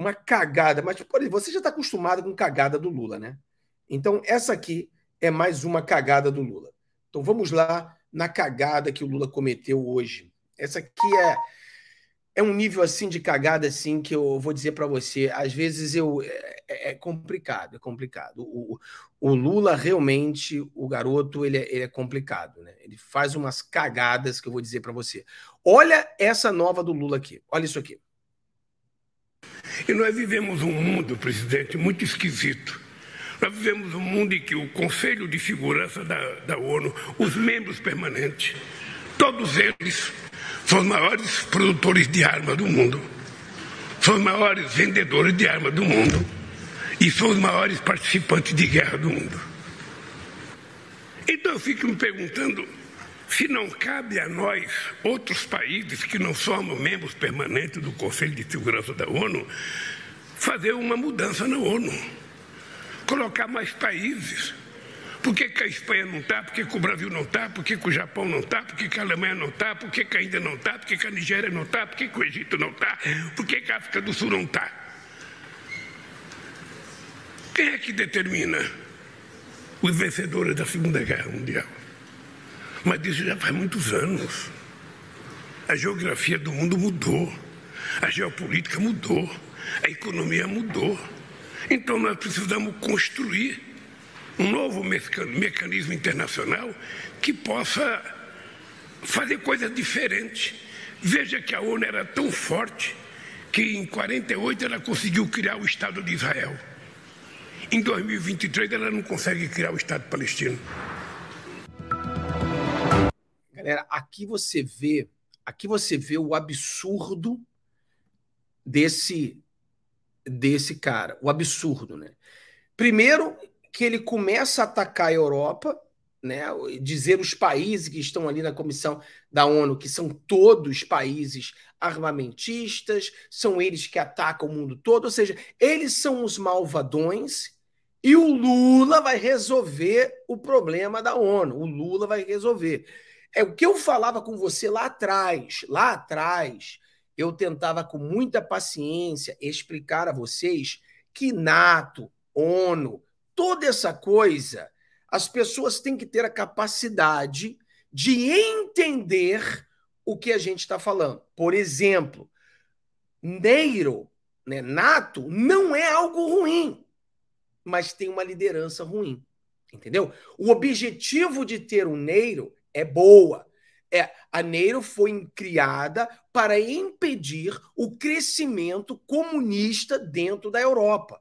uma cagada, mas por exemplo, você já está acostumado com cagada do Lula, né? Então, essa aqui é mais uma cagada do Lula. Então, vamos lá na cagada que o Lula cometeu hoje. Essa aqui é é um nível assim de cagada assim que eu vou dizer para você, às vezes eu é, é, é complicado, é complicado. O, o, Lula realmente, o garoto, ele é, ele é complicado, né? Ele faz umas cagadas que eu vou dizer para você. Olha essa nova do Lula aqui. Olha isso aqui. E nós vivemos um mundo, presidente, muito esquisito. Nós vivemos um mundo em que o Conselho de Segurança da, da ONU, os membros permanentes, todos eles são os maiores produtores de armas do mundo, são os maiores vendedores de armas do mundo e são os maiores participantes de guerra do mundo. Então eu fico me perguntando se não cabe a nós, outros países que não somos membros permanentes do Conselho de Segurança da ONU, fazer uma mudança na ONU, colocar mais países. Por que, que a Espanha não está? Por que, que o Brasil não está? Por que, que o Japão não está? Por que, que a Alemanha não está? Por que, que a Índia não está? Por que, que a Nigéria não está? Por que, que o Egito não está? Por que, que a África do Sul não está? Quem é que determina os vencedores da Segunda Guerra Mundial? Mas isso já faz muitos anos. A geografia do mundo mudou, a geopolítica mudou, a economia mudou. Então nós precisamos construir um novo mecanismo internacional que possa fazer coisas diferentes. Veja que a ONU era tão forte que em 48 ela conseguiu criar o Estado de Israel. Em 2023 ela não consegue criar o Estado palestino. Galera, é, aqui você vê, aqui você vê o absurdo desse desse cara, o absurdo, né? Primeiro que ele começa a atacar a Europa, né? Dizer os países que estão ali na comissão da ONU que são todos países armamentistas, são eles que atacam o mundo todo, ou seja, eles são os malvadões e o Lula vai resolver o problema da ONU. O Lula vai resolver. É o que eu falava com você lá atrás, lá atrás, eu tentava com muita paciência explicar a vocês que NATO, ONU, toda essa coisa, as pessoas têm que ter a capacidade de entender o que a gente está falando. Por exemplo, Neiro, né, NATO, não é algo ruim, mas tem uma liderança ruim. Entendeu? O objetivo de ter um Neiro é boa. É, a Neiro foi criada para impedir o crescimento comunista dentro da Europa.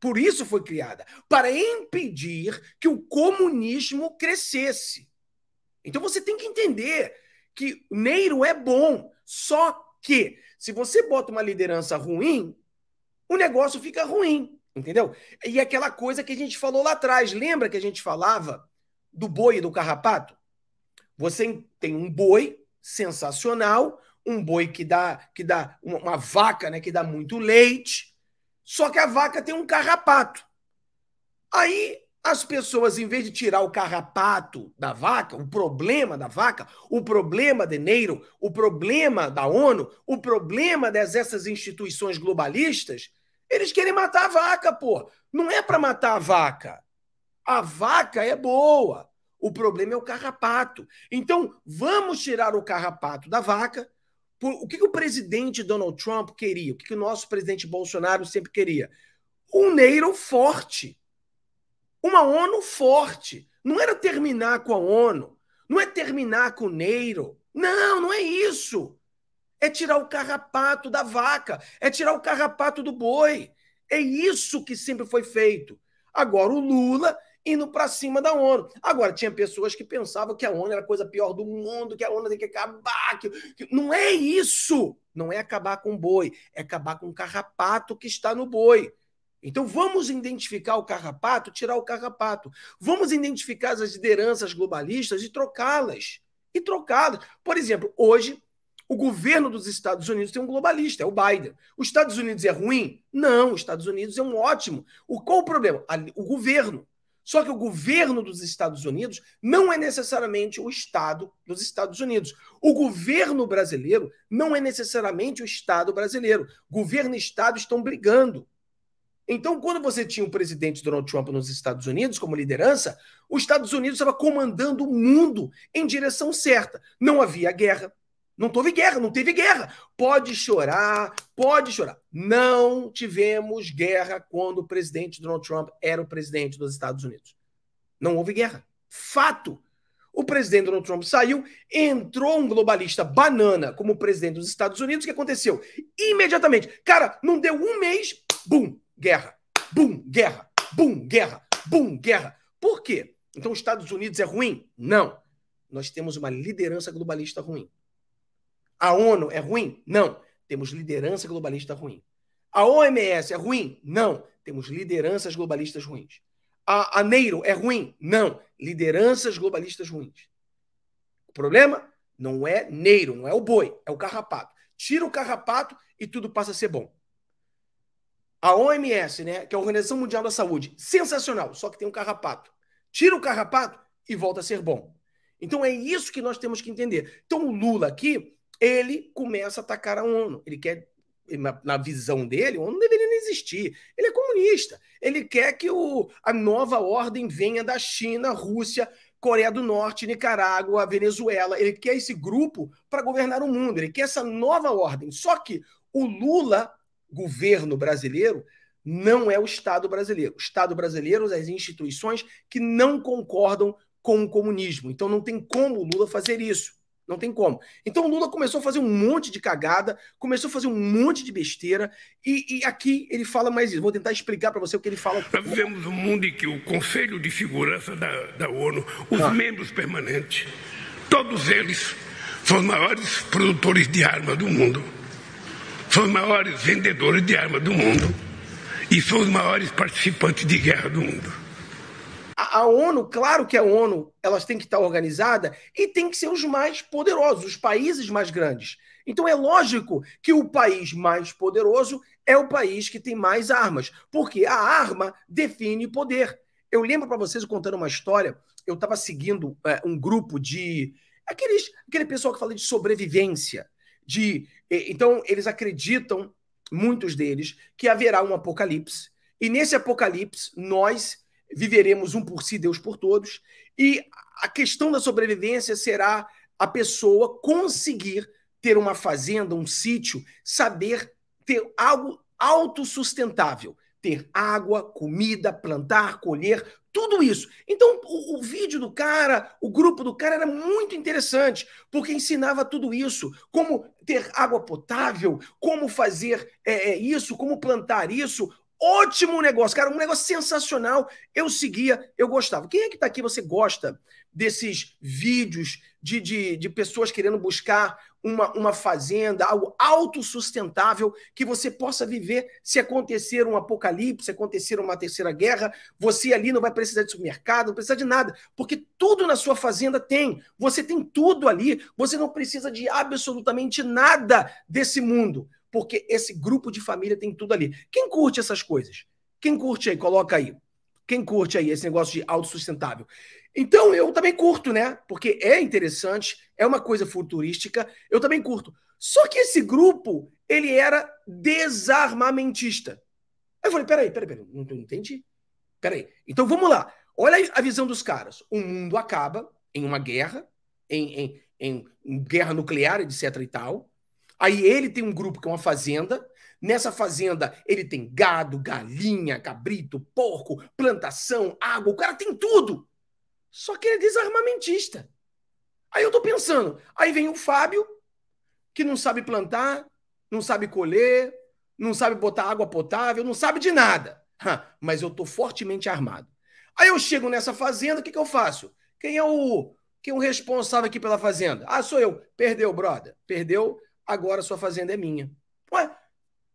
Por isso foi criada, para impedir que o comunismo crescesse. Então você tem que entender que Neiro é bom, só que se você bota uma liderança ruim, o negócio fica ruim, entendeu? E aquela coisa que a gente falou lá atrás, lembra que a gente falava do boi e do carrapato? Você tem um boi sensacional, um boi que dá que dá uma vaca, né, que dá muito leite. Só que a vaca tem um carrapato. Aí as pessoas, em vez de tirar o carrapato da vaca, o problema da vaca, o problema de Neiro, o problema da ONU, o problema dessas instituições globalistas, eles querem matar a vaca, pô. Não é para matar a vaca. A vaca é boa. O problema é o carrapato. Então, vamos tirar o carrapato da vaca. O que, o presidente Donald Trump queria? O que, o nosso presidente Bolsonaro sempre queria? Um Neiro forte. Uma ONU forte. Não era terminar com a ONU. Não é terminar com o Neiro. Não, não é isso. É tirar o carrapato da vaca. É tirar o carrapato do boi. É isso que sempre foi feito. Agora, o Lula indo para cima da ONU. Agora, tinha pessoas que pensavam que a ONU era a coisa pior do mundo, que a ONU tem que acabar. Que... Não é isso! Não é acabar com o boi, é acabar com o carrapato que está no boi. Então vamos identificar o carrapato, tirar o carrapato. Vamos identificar as lideranças globalistas e trocá-las. E trocá-las. Por exemplo, hoje o governo dos Estados Unidos tem um globalista, é o Biden. Os Estados Unidos é ruim? Não, os Estados Unidos é um ótimo. O, qual o problema? o governo. Só que o governo dos Estados Unidos não é necessariamente o Estado dos Estados Unidos. O governo brasileiro não é necessariamente o Estado brasileiro. Governo e Estado estão brigando. Então, quando você tinha o presidente Donald Trump nos Estados Unidos como liderança, os Estados Unidos estava comandando o mundo em direção certa. Não havia guerra, não houve guerra, não teve guerra. Pode chorar, pode chorar. Não tivemos guerra quando o presidente Donald Trump era o presidente dos Estados Unidos. Não houve guerra. Fato. O presidente Donald Trump saiu, entrou um globalista banana como presidente dos Estados Unidos. O que aconteceu? Imediatamente. Cara, não deu um mês, bum, guerra. Bum, guerra. Bum, guerra. Bum, guerra. Por quê? Então os Estados Unidos é ruim? Não. Nós temos uma liderança globalista ruim. A ONU é ruim? Não. Temos liderança globalista ruim. A OMS é ruim? Não. Temos lideranças globalistas ruins. A, a Neiro é ruim? Não. Lideranças globalistas ruins. O problema não é Neiro, não é o boi, é o carrapato. Tira o carrapato e tudo passa a ser bom. A OMS, né, que é a Organização Mundial da Saúde, sensacional, só que tem um carrapato. Tira o carrapato e volta a ser bom. Então é isso que nós temos que entender. Então o Lula aqui, ele começa a atacar a ONU. Ele quer, na, visão dele, a ONU deveria não existir. Ele é comunista. Ele quer que o, a nova ordem venha da China, Rússia, Coreia do Norte, Nicarágua, Venezuela. Ele quer esse grupo para governar o mundo. Ele quer essa nova ordem. Só que o Lula, governo brasileiro, não é o Estado brasileiro. O Estado brasileiro, é as instituições que não concordam com o comunismo. Então não tem como o Lula fazer isso. Não tem como. Então o Lula começou a fazer um monte de cagada, começou a fazer um monte de besteira, e, e aqui ele fala mais isso. Vou tentar explicar para você o que ele fala. Nós vivemos um mundo em que o Conselho de Segurança da, da ONU, os ah. membros permanentes, todos eles são os maiores produtores de armas do mundo, são os maiores vendedores de armas do mundo, e são os maiores participantes de guerra do mundo a, ONU, claro que a ONU, elas têm que estar organizada e tem que ser os mais poderosos, os países mais grandes. Então é lógico que o país mais poderoso é o país que tem mais armas, porque a arma define poder. Eu lembro para vocês contando uma história. Eu estava seguindo é, um grupo de aqueles, aquele pessoal que fala de sobrevivência, de então eles acreditam muitos deles que haverá um apocalipse e nesse apocalipse nós viveremos um por si, Deus por todos, e a questão da sobrevivência será a pessoa conseguir ter uma fazenda, um sítio, saber ter algo autossustentável, ter água, comida, plantar, colher, tudo isso. Então, o, o, vídeo do cara, o grupo do cara era muito interessante, porque ensinava tudo isso: como ter água potável, como fazer é, é isso, como plantar isso, Ótimo negócio, cara, um negócio sensacional. Eu seguia, eu gostava. Quem é que está aqui? Você gosta desses vídeos de, de, de, pessoas querendo buscar uma, uma fazenda, algo autossustentável que você possa viver se acontecer um apocalipse, se acontecer uma terceira guerra, você ali não vai precisar de supermercado, não precisa de nada, porque tudo na sua fazenda tem. Você tem tudo ali, você não precisa de absolutamente nada desse mundo porque esse grupo de família tem tudo ali. Quem curte essas coisas? Quem curte aí? Coloca aí. Quem curte aí esse negócio de autossustentável? Então eu também curto, né? Porque é interessante, é uma coisa futurística, eu também curto. Só que esse grupo, ele era desarmamentista. Eu falei, peraí, peraí, peraí, não entendi. Peraí. Então vamos lá. Olha a visão dos caras. O mundo acaba em uma guerra, em, em, em guerra nuclear, etc e tal. Aí ele tem um grupo que é uma fazenda. Nessa fazenda, ele tem gado, galinha, cabrito, porco, plantação, água, o cara tem tudo. Só que ele é desarmamentista. Aí eu tô pensando, aí vem o Fábio, que não sabe plantar, não sabe colher, não sabe botar água potável, não sabe de nada. Mas eu tô fortemente armado. Aí eu chego nessa fazenda, o que, que eu faço? Quem é o quem é o responsável aqui pela fazenda? Ah, sou eu. Perdeu, brother. Perdeu agora sua fazenda é minha. Ué,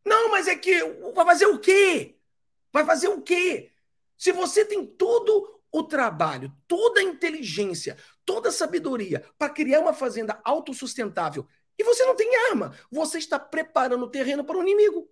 não, mas é que vai fazer o quê? Vai fazer o quê? Se você tem todo o trabalho, toda a inteligência, toda a sabedoria para criar uma fazenda autossustentável e você não tem arma, você está preparando o terreno para um inimigo.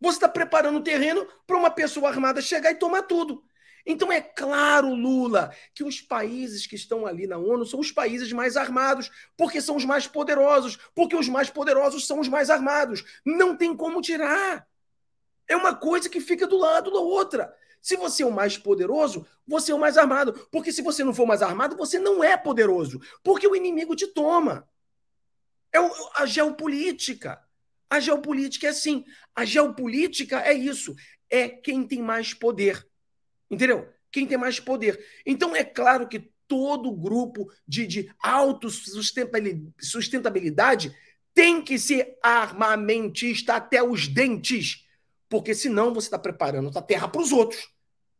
Você está preparando o terreno para uma pessoa armada chegar e tomar tudo. Então é claro, Lula, que os países que estão ali na ONU são os países mais armados, porque são os mais poderosos, porque os mais poderosos são os mais armados. Não tem como tirar. É uma coisa que fica do lado da outra. Se você é o mais poderoso, você é o mais armado. Porque se você não for mais armado, você não é poderoso. Porque o inimigo te toma. É a geopolítica. A geopolítica é assim. A geopolítica é isso. É quem tem mais poder. Entendeu? Quem tem mais poder. Então, é claro que todo grupo de, de autossustentabilidade tem que ser armamentista até os dentes. Porque senão você está tá preparando a terra para os outros.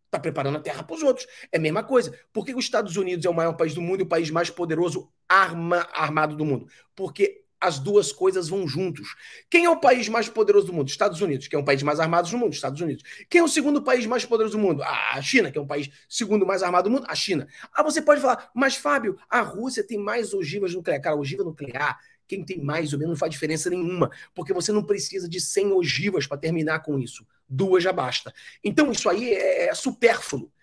Está preparando a terra para os outros. É a mesma coisa. Por que os Estados Unidos é o maior país do mundo e o país mais poderoso arma, armado do mundo? Porque as duas coisas vão juntos. Quem é o país mais poderoso do mundo? Estados Unidos. Quem é o país mais armado do mundo? Estados Unidos. Quem é o segundo país mais poderoso do mundo? Ah, a China. que é o país segundo mais armado do mundo? A China. Ah, você pode falar, mas Fábio, a Rússia tem mais ogivas nucleares. Cara, ogiva nuclear, quem tem mais ou menos não faz diferença nenhuma, porque você não precisa de 100 ogivas para terminar com isso. Duas já basta. Então isso aí é, é supérfluo.